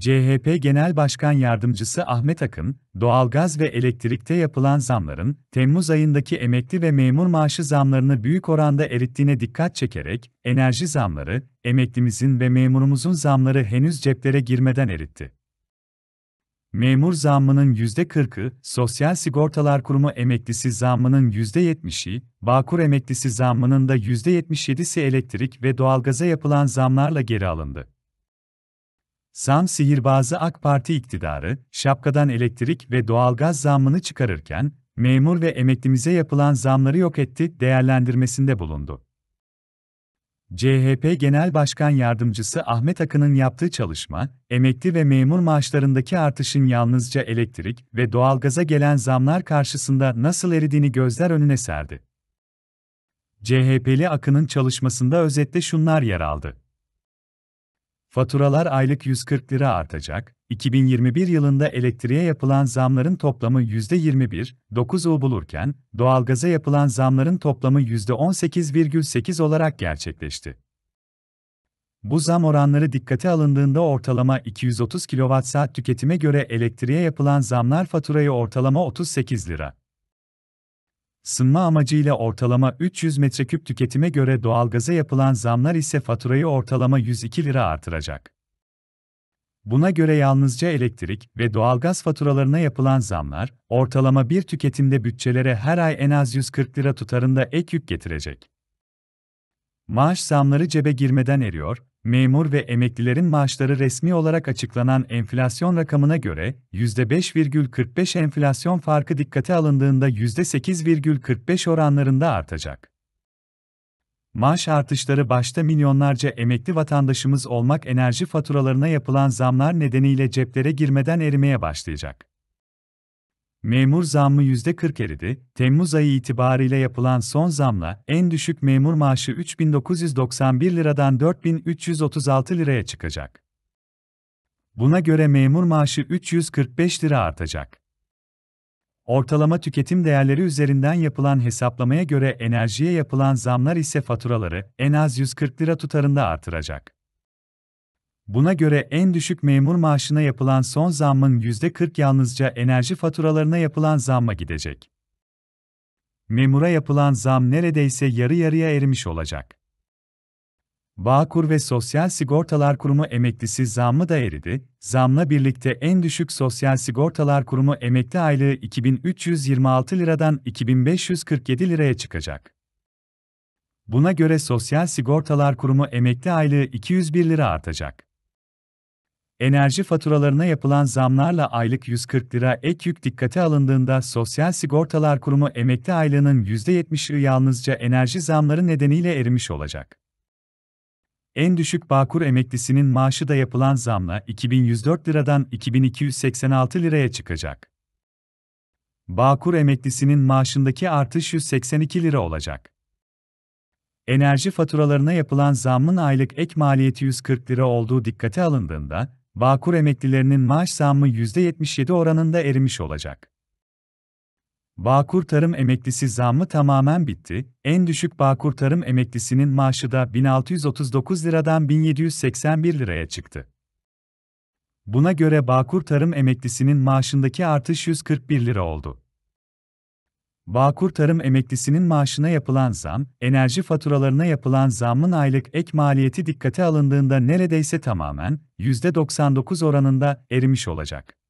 CHP Genel Başkan Yardımcısı Ahmet Akın, doğalgaz ve elektrikte yapılan zamların, Temmuz ayındaki emekli ve memur maaşı zamlarını büyük oranda erittiğine dikkat çekerek, enerji zamları, emeklimizin ve memurumuzun zamları henüz ceplere girmeden eritti. Memur zammının %40'ı, Sosyal Sigortalar Kurumu emeklisi zammının %70'i, Bağkur emeklisi zammının da %77'si elektrik ve doğalgaza yapılan zamlarla geri alındı. Sam sihirbazı AK Parti iktidarı, şapkadan elektrik ve doğalgaz zammını çıkarırken, memur ve emeklimize yapılan zamları yok etti değerlendirmesinde bulundu. CHP Genel Başkan Yardımcısı Ahmet Akın'ın yaptığı çalışma, emekli ve memur maaşlarındaki artışın yalnızca elektrik ve doğalgaza gelen zamlar karşısında nasıl eridiğini gözler önüne serdi. CHP'li Akın'ın çalışmasında özetle şunlar yer aldı. Faturalar aylık 140 lira artacak, 2021 yılında elektriğe yapılan zamların toplamı %21,9'u bulurken, doğalgaza yapılan zamların toplamı %18,8 olarak gerçekleşti. Bu zam oranları dikkate alındığında ortalama 230 kWh tüketime göre elektriğe yapılan zamlar faturayı ortalama 38 lira Sınma amacıyla ortalama 300 metreküp tüketime göre doğalgaza yapılan zamlar ise faturayı ortalama 102 lira artıracak. Buna göre yalnızca elektrik ve doğalgaz faturalarına yapılan zamlar, ortalama bir tüketimde bütçelere her ay en az 140 lira tutarında ek yük getirecek. Maaş zamları cebe girmeden eriyor, memur ve emeklilerin maaşları resmi olarak açıklanan enflasyon rakamına göre %5,45 enflasyon farkı dikkate alındığında %8,45 oranlarında artacak. Maaş artışları başta milyonlarca emekli vatandaşımız olmak enerji faturalarına yapılan zamlar nedeniyle ceplere girmeden erimeye başlayacak. Memur zammı %40 eridi, Temmuz ayı itibariyle yapılan son zamla en düşük memur maaşı 3991 liradan 4336 liraya çıkacak. Buna göre memur maaşı 345 lira artacak. Ortalama tüketim değerleri üzerinden yapılan hesaplamaya göre enerjiye yapılan zamlar ise faturaları en az 140 lira tutarında artıracak. Buna göre en düşük memur maaşına yapılan son zammın %40 yalnızca enerji faturalarına yapılan zamma gidecek. Memura yapılan zam neredeyse yarı yarıya erimiş olacak. Bağkur ve Sosyal Sigortalar Kurumu emeklisi zammı da eridi. Zamla birlikte en düşük Sosyal Sigortalar Kurumu emekli aylığı 2326 liradan 2547 liraya çıkacak. Buna göre Sosyal Sigortalar Kurumu emekli aylığı 201 lira artacak. Enerji faturalarına yapılan zamlarla aylık 140 lira ek yük dikkate alındığında Sosyal Sigortalar Kurumu emekli aylığının %70'i yalnızca enerji zamları nedeniyle erimiş olacak. En düşük Bağkur emeklisinin maaşı da yapılan zamla 2104 liradan 2286 liraya çıkacak. Bağkur emeklisinin maaşındaki artış 182 lira olacak. Enerji faturalarına yapılan zammın aylık ek maliyeti 140 lira olduğu dikkate alındığında, Bağkur emeklilerinin maaş zammı %77 oranında erimiş olacak. Bağkur tarım emeklisi zammı tamamen bitti, en düşük Bağkur tarım emeklisinin maaşı da 1639 liradan 1781 liraya çıktı. Buna göre Bağkur tarım emeklisinin maaşındaki artış 141 lira oldu. Bağkur tarım emeklisinin maaşına yapılan zam, enerji faturalarına yapılan zammın aylık ek maliyeti dikkate alındığında neredeyse tamamen %99 oranında erimiş olacak.